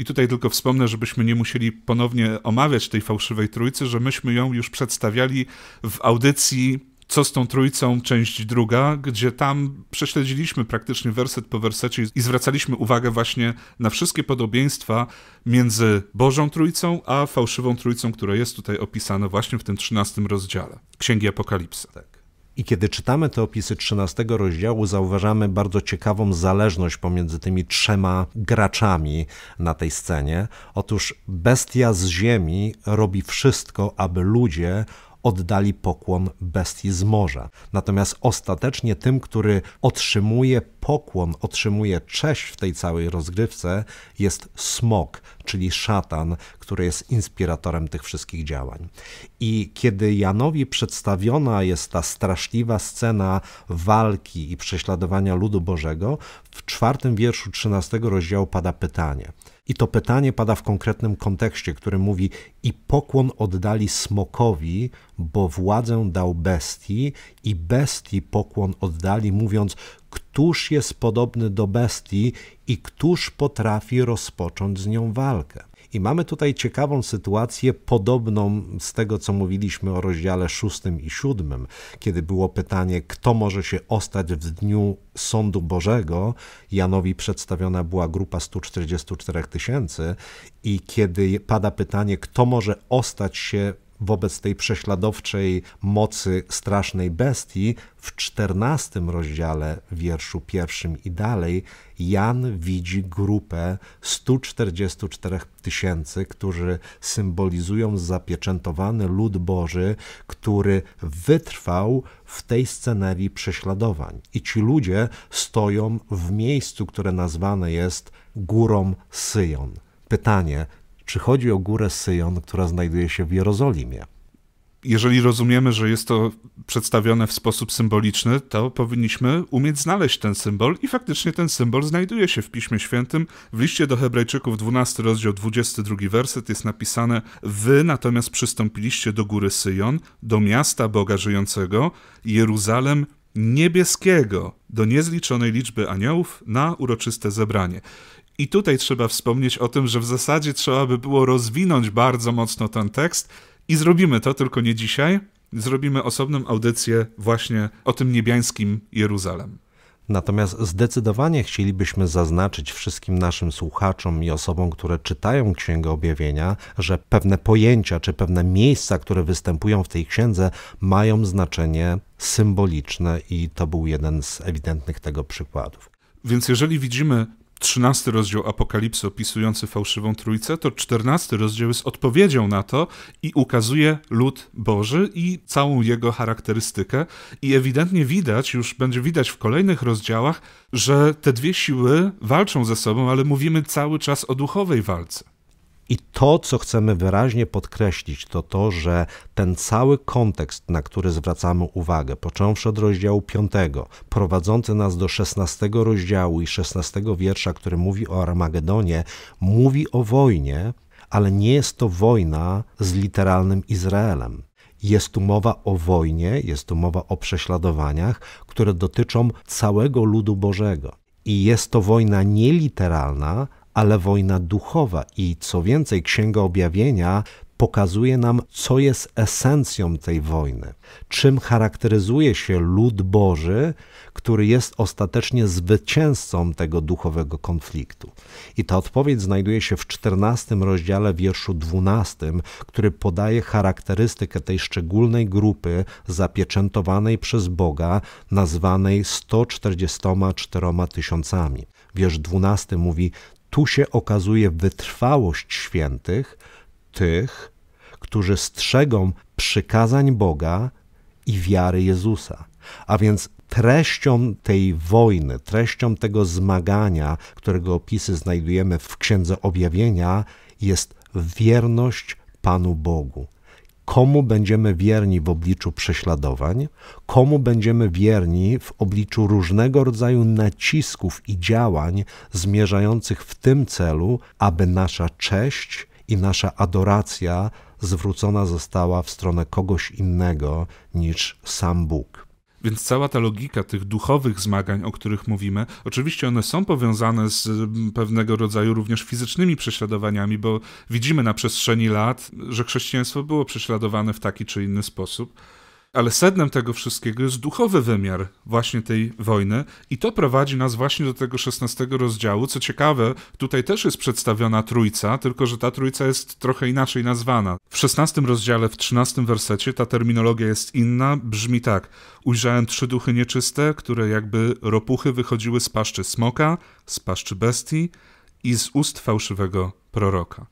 I tutaj tylko wspomnę, żebyśmy nie musieli ponownie omawiać tej fałszywej trójcy, że myśmy ją już przedstawiali w audycji co z tą trójcą, część druga, gdzie tam prześledziliśmy praktycznie werset po wersecie i zwracaliśmy uwagę właśnie na wszystkie podobieństwa między Bożą Trójcą a fałszywą trójcą, która jest tutaj opisana właśnie w tym 13 rozdziale Księgi Apokalipsy. Tak. I kiedy czytamy te opisy 13 rozdziału, zauważamy bardzo ciekawą zależność pomiędzy tymi trzema graczami na tej scenie. Otóż bestia z ziemi robi wszystko, aby ludzie oddali pokłon bestii z morza. Natomiast ostatecznie tym, który otrzymuje pokłon, otrzymuje cześć w tej całej rozgrywce, jest smok, czyli szatan, który jest inspiratorem tych wszystkich działań. I kiedy Janowi przedstawiona jest ta straszliwa scena walki i prześladowania ludu Bożego, w czwartym wierszu XIII rozdziału pada pytanie – i to pytanie pada w konkretnym kontekście, który mówi: I pokłon oddali smokowi, bo władzę dał bestii, i bestii pokłon oddali, mówiąc: Któż jest podobny do bestii i któż potrafi rozpocząć z nią walkę? I mamy tutaj ciekawą sytuację, podobną z tego, co mówiliśmy o rozdziale 6 i 7, kiedy było pytanie, kto może się ostać w dniu Sądu Bożego. Janowi przedstawiona była grupa 144 tysięcy, i kiedy pada pytanie, kto może ostać się wobec tej prześladowczej mocy strasznej bestii w czternastym rozdziale wierszu pierwszym i dalej Jan widzi grupę 144 tysięcy, którzy symbolizują zapieczętowany lud Boży, który wytrwał w tej scenarii prześladowań. I ci ludzie stoją w miejscu, które nazwane jest Górą Syjon. Pytanie, Przychodzi o górę Syjon, która znajduje się w Jerozolimie. Jeżeli rozumiemy, że jest to przedstawione w sposób symboliczny, to powinniśmy umieć znaleźć ten symbol i faktycznie ten symbol znajduje się w Piśmie Świętym. W liście do Hebrajczyków 12 rozdział 22 werset jest napisane Wy natomiast przystąpiliście do góry Syjon, do miasta Boga żyjącego, Jeruzalem niebieskiego, do niezliczonej liczby aniołów na uroczyste zebranie. I tutaj trzeba wspomnieć o tym, że w zasadzie trzeba by było rozwinąć bardzo mocno ten tekst i zrobimy to, tylko nie dzisiaj. Zrobimy osobną audycję właśnie o tym niebiańskim Jeruzalem. Natomiast zdecydowanie chcielibyśmy zaznaczyć wszystkim naszym słuchaczom i osobom, które czytają Księgę Objawienia, że pewne pojęcia czy pewne miejsca, które występują w tej księdze, mają znaczenie symboliczne i to był jeden z ewidentnych tego przykładów. Więc jeżeli widzimy 13 rozdział Apokalipsy opisujący fałszywą trójcę, to 14 rozdział jest odpowiedzią na to i ukazuje lud Boży i całą jego charakterystykę. I ewidentnie widać, już będzie widać w kolejnych rozdziałach, że te dwie siły walczą ze sobą, ale mówimy cały czas o duchowej walce. I to, co chcemy wyraźnie podkreślić, to to, że ten cały kontekst, na który zwracamy uwagę, począwszy od rozdziału 5, prowadzący nas do 16 rozdziału i 16 wiersza, który mówi o Armagedonie, mówi o wojnie, ale nie jest to wojna z literalnym Izraelem. Jest tu mowa o wojnie, jest tu mowa o prześladowaniach, które dotyczą całego ludu Bożego. I jest to wojna nieliteralna, ale wojna duchowa i co więcej, Księga Objawienia pokazuje nam, co jest esencją tej wojny, czym charakteryzuje się lud Boży, który jest ostatecznie zwycięzcą tego duchowego konfliktu. I ta odpowiedź znajduje się w 14 rozdziale wierszu 12, który podaje charakterystykę tej szczególnej grupy zapieczętowanej przez Boga, nazwanej 144 tysiącami. Wiersz 12 mówi: tu się okazuje wytrwałość świętych, tych, którzy strzegą przykazań Boga i wiary Jezusa. A więc treścią tej wojny, treścią tego zmagania, którego opisy znajdujemy w Księdze Objawienia, jest wierność Panu Bogu komu będziemy wierni w obliczu prześladowań, komu będziemy wierni w obliczu różnego rodzaju nacisków i działań zmierzających w tym celu, aby nasza cześć i nasza adoracja zwrócona została w stronę kogoś innego niż sam Bóg. Więc cała ta logika tych duchowych zmagań, o których mówimy, oczywiście one są powiązane z mm, pewnego rodzaju również fizycznymi prześladowaniami, bo widzimy na przestrzeni lat, że chrześcijaństwo było prześladowane w taki czy inny sposób. Ale sednem tego wszystkiego jest duchowy wymiar właśnie tej wojny i to prowadzi nas właśnie do tego szesnastego rozdziału. Co ciekawe, tutaj też jest przedstawiona trójca, tylko że ta trójca jest trochę inaczej nazwana. W szesnastym rozdziale, w trzynastym wersecie ta terminologia jest inna, brzmi tak. Ujrzałem trzy duchy nieczyste, które jakby ropuchy wychodziły z paszczy smoka, z paszczy bestii i z ust fałszywego proroka.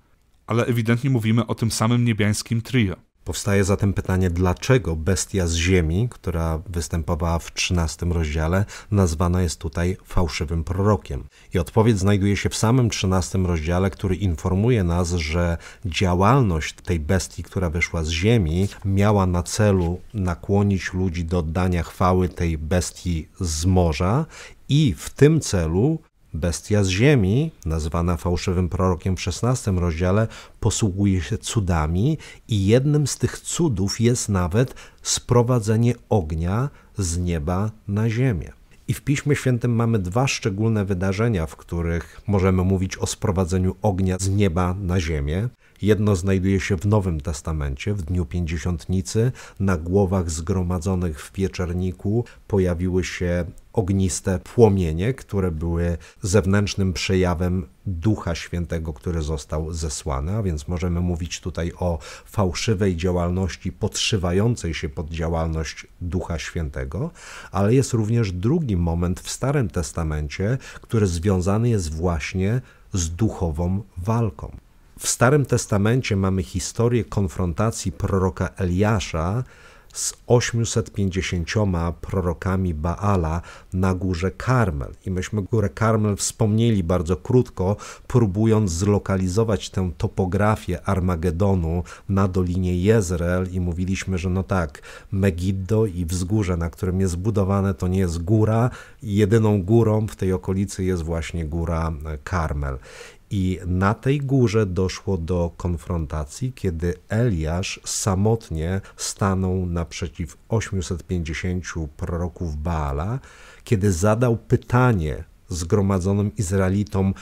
Ale ewidentnie mówimy o tym samym niebiańskim trio. Powstaje zatem pytanie, dlaczego bestia z ziemi, która występowała w XIII rozdziale, nazwana jest tutaj fałszywym prorokiem. I odpowiedź znajduje się w samym XIII rozdziale, który informuje nas, że działalność tej bestii, która wyszła z ziemi, miała na celu nakłonić ludzi do oddania chwały tej bestii z morza i w tym celu Bestia z ziemi, nazwana fałszywym prorokiem w XVI rozdziale, posługuje się cudami i jednym z tych cudów jest nawet sprowadzenie ognia z nieba na ziemię. I w Piśmie Świętym mamy dwa szczególne wydarzenia, w których możemy mówić o sprowadzeniu ognia z nieba na ziemię. Jedno znajduje się w Nowym Testamencie, w Dniu Pięćdziesiątnicy. Na głowach zgromadzonych w pieczerniku pojawiły się ogniste płomienie, które były zewnętrznym przejawem Ducha Świętego, który został zesłany, a więc możemy mówić tutaj o fałszywej działalności podszywającej się pod działalność Ducha Świętego, ale jest również drugi moment w Starym Testamencie, który związany jest właśnie z duchową walką. W Starym Testamencie mamy historię konfrontacji proroka Eliasza z 850 prorokami Baala na górze Karmel. I myśmy górę Karmel wspomnieli bardzo krótko, próbując zlokalizować tę topografię Armagedonu na Dolinie Jezreel i mówiliśmy, że no tak, Megiddo i wzgórze, na którym jest zbudowane, to nie jest góra. Jedyną górą w tej okolicy jest właśnie góra Karmel. I na tej górze doszło do konfrontacji, kiedy Eliasz samotnie stanął naprzeciw 850 proroków Baala, kiedy zadał pytanie zgromadzonym Izraelitom,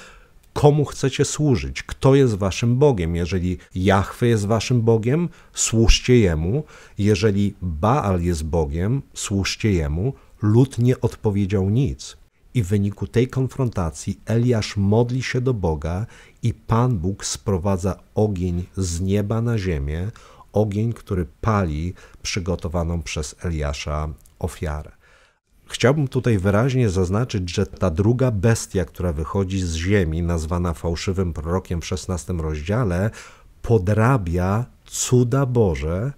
komu chcecie służyć, kto jest waszym Bogiem. Jeżeli Jahwe jest waszym Bogiem, służcie Jemu. Jeżeli Baal jest Bogiem, służcie Jemu. Lud nie odpowiedział nic i w wyniku tej konfrontacji Eliasz modli się do Boga i Pan Bóg sprowadza ogień z nieba na ziemię, ogień, który pali przygotowaną przez Eliasza ofiarę. Chciałbym tutaj wyraźnie zaznaczyć, że ta druga bestia, która wychodzi z ziemi, nazwana fałszywym prorokiem w XVI rozdziale, podrabia cuda Boże,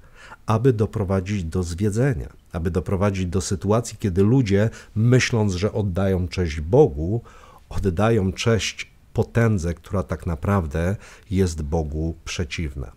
aby doprowadzić do zwiedzenia aby doprowadzić do sytuacji, kiedy ludzie, myśląc, że oddają cześć Bogu, oddają cześć potędze, która tak naprawdę jest Bogu przeciwna.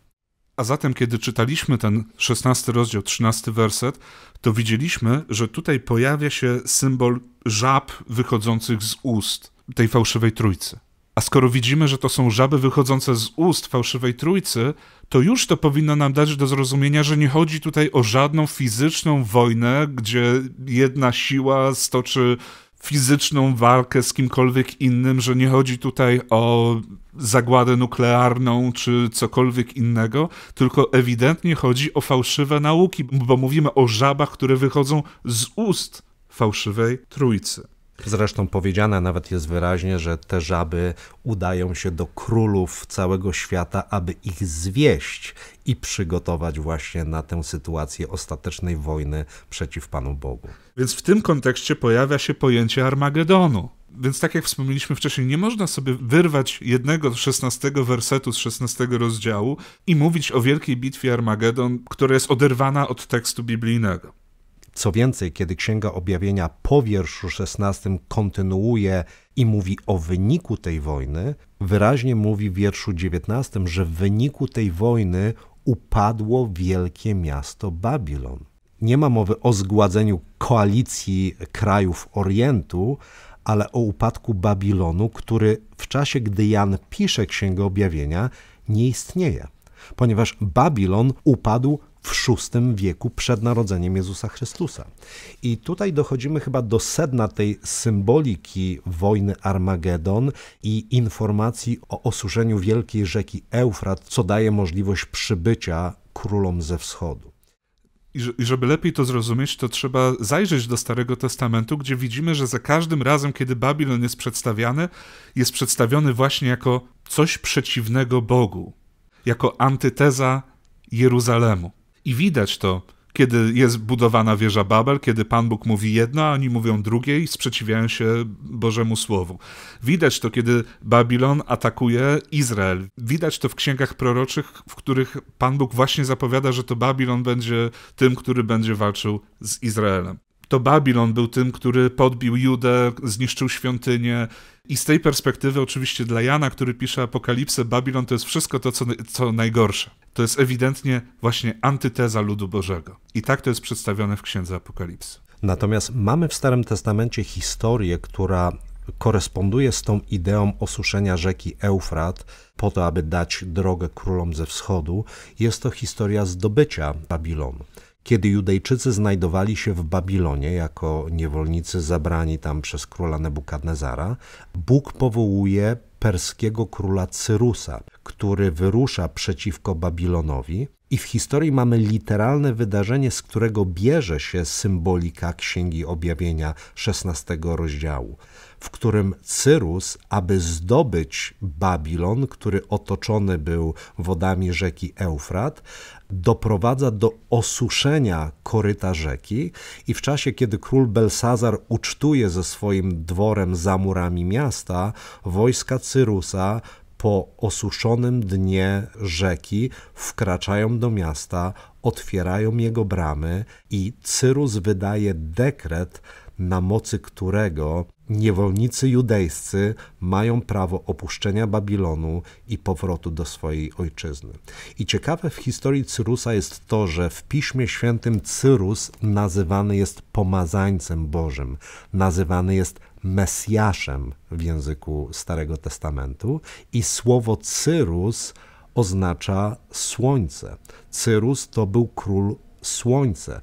A zatem, kiedy czytaliśmy ten 16 rozdział, 13 werset, to widzieliśmy, że tutaj pojawia się symbol żab wychodzących z ust tej fałszywej trójcy. A skoro widzimy, że to są żaby wychodzące z ust fałszywej trójcy, to już to powinno nam dać do zrozumienia, że nie chodzi tutaj o żadną fizyczną wojnę, gdzie jedna siła stoczy fizyczną walkę z kimkolwiek innym, że nie chodzi tutaj o zagładę nuklearną czy cokolwiek innego, tylko ewidentnie chodzi o fałszywe nauki, bo mówimy o żabach, które wychodzą z ust fałszywej trójcy. Zresztą powiedziane nawet jest wyraźnie, że te żaby udają się do królów całego świata, aby ich zwieść i przygotować właśnie na tę sytuację ostatecznej wojny przeciw Panu Bogu. Więc w tym kontekście pojawia się pojęcie Armagedonu. Więc tak jak wspomnieliśmy wcześniej, nie można sobie wyrwać jednego 16 wersetu z 16 rozdziału i mówić o wielkiej bitwie Armagedon, która jest oderwana od tekstu biblijnego. Co więcej, kiedy Księga Objawienia po wierszu 16 kontynuuje i mówi o wyniku tej wojny, wyraźnie mówi w wierszu 19, że w wyniku tej wojny upadło wielkie miasto Babilon. Nie ma mowy o zgładzeniu koalicji krajów Orientu, ale o upadku Babilonu, który w czasie, gdy Jan pisze Księgę Objawienia, nie istnieje, ponieważ Babilon upadł w VI wieku przed narodzeniem Jezusa Chrystusa. I tutaj dochodzimy chyba do sedna tej symboliki wojny Armagedon i informacji o osuszeniu wielkiej rzeki Eufrat, co daje możliwość przybycia królom ze wschodu. I żeby lepiej to zrozumieć, to trzeba zajrzeć do Starego Testamentu, gdzie widzimy, że za każdym razem, kiedy Babilon jest przedstawiany, jest przedstawiony właśnie jako coś przeciwnego Bogu, jako antyteza Jeruzalemu. I widać to, kiedy jest budowana wieża Babel, kiedy Pan Bóg mówi jedno, a oni mówią drugie i sprzeciwiają się Bożemu Słowu. Widać to, kiedy Babilon atakuje Izrael. Widać to w księgach proroczych, w których Pan Bóg właśnie zapowiada, że to Babilon będzie tym, który będzie walczył z Izraelem to Babilon był tym, który podbił Judę, zniszczył świątynię. I z tej perspektywy, oczywiście, dla Jana, który pisze Apokalipsę, Babilon to jest wszystko to, co, co najgorsze. To jest ewidentnie właśnie antyteza ludu Bożego. I tak to jest przedstawione w księdze Apokalipsy. Natomiast mamy w Starym Testamencie historię, która koresponduje z tą ideą osuszenia rzeki Eufrat po to, aby dać drogę królom ze wschodu. Jest to historia zdobycia Babilonu. Kiedy Judejczycy znajdowali się w Babilonie jako niewolnicy zabrani tam przez króla Nebukadnezara, Bóg powołuje perskiego króla Cyrusa, który wyrusza przeciwko Babilonowi. I w historii mamy literalne wydarzenie, z którego bierze się symbolika Księgi Objawienia 16 rozdziału, w którym Cyrus, aby zdobyć Babilon, który otoczony był wodami rzeki Eufrat, doprowadza do osuszenia koryta rzeki i w czasie, kiedy król Belsazar ucztuje ze swoim dworem za murami miasta, wojska Cyrusa po osuszonym dnie rzeki wkraczają do miasta, otwierają jego bramy i Cyrus wydaje dekret, na mocy którego niewolnicy judejscy mają prawo opuszczenia Babilonu i powrotu do swojej ojczyzny. I ciekawe w historii Cyrusa jest to, że w Piśmie Świętym Cyrus nazywany jest pomazańcem Bożym, nazywany jest Mesjaszem w języku Starego Testamentu i słowo Cyrus oznacza słońce. Cyrus to był król słońce.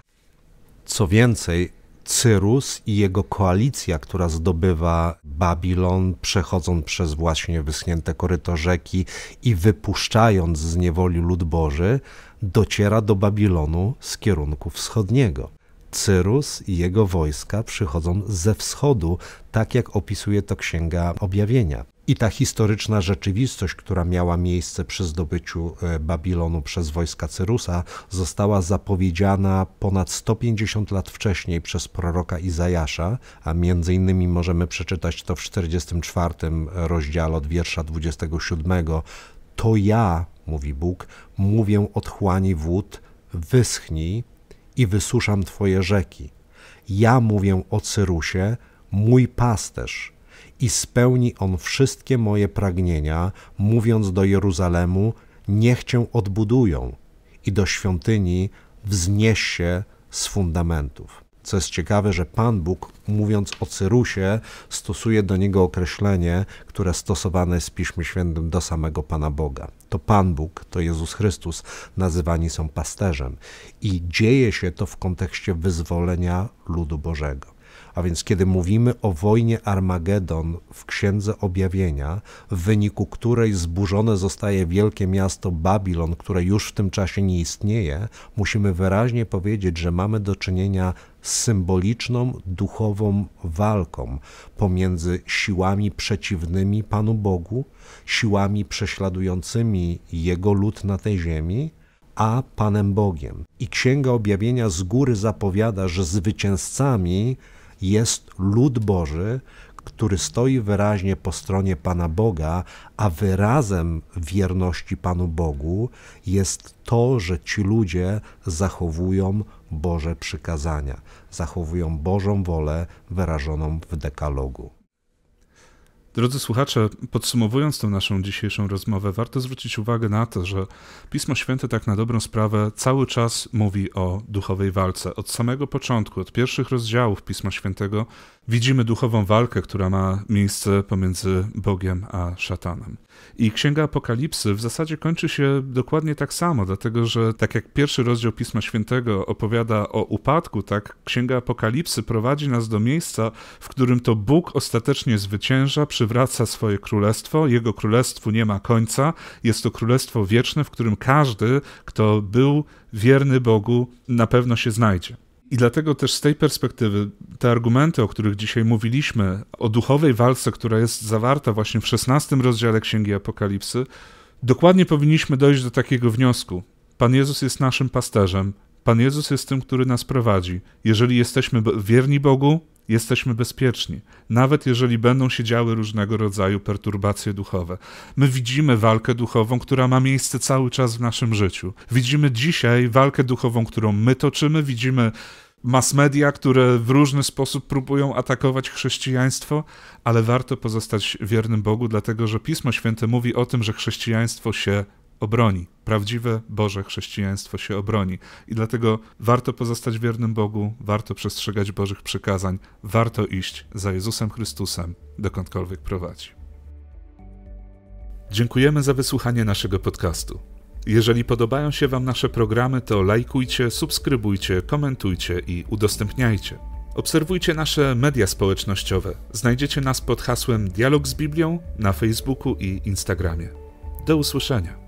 Co więcej, Cyrus i jego koalicja, która zdobywa Babilon, przechodząc przez właśnie wyschnięte koryto rzeki i wypuszczając z niewoli lud Boży, dociera do Babilonu z kierunku wschodniego. Cyrus i jego wojska przychodzą ze wschodu, tak jak opisuje to Księga Objawienia i ta historyczna rzeczywistość, która miała miejsce przy zdobyciu e, Babilonu przez wojska Cyrusa, została zapowiedziana ponad 150 lat wcześniej przez proroka Izajasza, a między innymi możemy przeczytać to w 44 rozdziale od wiersza 27. To ja, mówi Bóg, mówię otchłani wód, wyschnij i wysuszam twoje rzeki. Ja mówię o Cyrusie, mój pasterz, i spełni on wszystkie moje pragnienia, mówiąc do Jeruzalemu: Niech cię odbudują, i do świątyni wznieś się z fundamentów. Co jest ciekawe, że Pan Bóg, mówiąc o Cyrusie, stosuje do niego określenie, które stosowane jest w Piśmie Świętym do samego Pana Boga. To Pan Bóg, to Jezus Chrystus, nazywani są pasterzem. I dzieje się to w kontekście wyzwolenia ludu Bożego. A więc kiedy mówimy o wojnie Armagedon w Księdze Objawienia, w wyniku której zburzone zostaje wielkie miasto Babilon, które już w tym czasie nie istnieje, musimy wyraźnie powiedzieć, że mamy do czynienia z symboliczną, duchową walką pomiędzy siłami przeciwnymi Panu Bogu, siłami prześladującymi Jego lud na tej ziemi, a Panem Bogiem. I Księga Objawienia z góry zapowiada, że zwycięzcami jest lud Boży, który stoi wyraźnie po stronie Pana Boga, a wyrazem wierności Panu Bogu jest to, że ci ludzie zachowują Boże przykazania, zachowują Bożą wolę wyrażoną w dekalogu. Drodzy słuchacze, podsumowując tę naszą dzisiejszą rozmowę, warto zwrócić uwagę na to, że Pismo Święte tak na dobrą sprawę cały czas mówi o duchowej walce. Od samego początku, od pierwszych rozdziałów Pisma Świętego widzimy duchową walkę, która ma miejsce pomiędzy Bogiem a szatanem. I Księga Apokalipsy w zasadzie kończy się dokładnie tak samo, dlatego że tak jak pierwszy rozdział Pisma Świętego opowiada o upadku, tak Księga Apokalipsy prowadzi nas do miejsca, w którym to Bóg ostatecznie zwycięża, przywraca swoje królestwo, jego królestwu nie ma końca, jest to królestwo wieczne, w którym każdy, kto był wierny Bogu, na pewno się znajdzie. I dlatego też z tej perspektywy te argumenty, o których dzisiaj mówiliśmy, o duchowej walce, która jest zawarta właśnie w XVI rozdziale Księgi Apokalipsy, dokładnie powinniśmy dojść do takiego wniosku. Pan Jezus jest naszym pasterzem, Pan Jezus jest tym, który nas prowadzi. Jeżeli jesteśmy wierni Bogu, jesteśmy bezpieczni, nawet jeżeli będą się działy różnego rodzaju perturbacje duchowe. My widzimy walkę duchową, która ma miejsce cały czas w naszym życiu. Widzimy dzisiaj walkę duchową, którą my toczymy, widzimy mass media, które w różny sposób próbują atakować chrześcijaństwo, ale warto pozostać wiernym Bogu, dlatego że Pismo Święte mówi o tym, że chrześcijaństwo się obroni. Prawdziwe Boże chrześcijaństwo się obroni. I dlatego warto pozostać wiernym Bogu, warto przestrzegać Bożych przykazań, warto iść za Jezusem Chrystusem, dokądkolwiek prowadzi. Dziękujemy za wysłuchanie naszego podcastu. Jeżeli podobają się Wam nasze programy, to lajkujcie, subskrybujcie, komentujcie i udostępniajcie. Obserwujcie nasze media społecznościowe. Znajdziecie nas pod hasłem Dialog z Biblią na Facebooku i Instagramie. Do usłyszenia.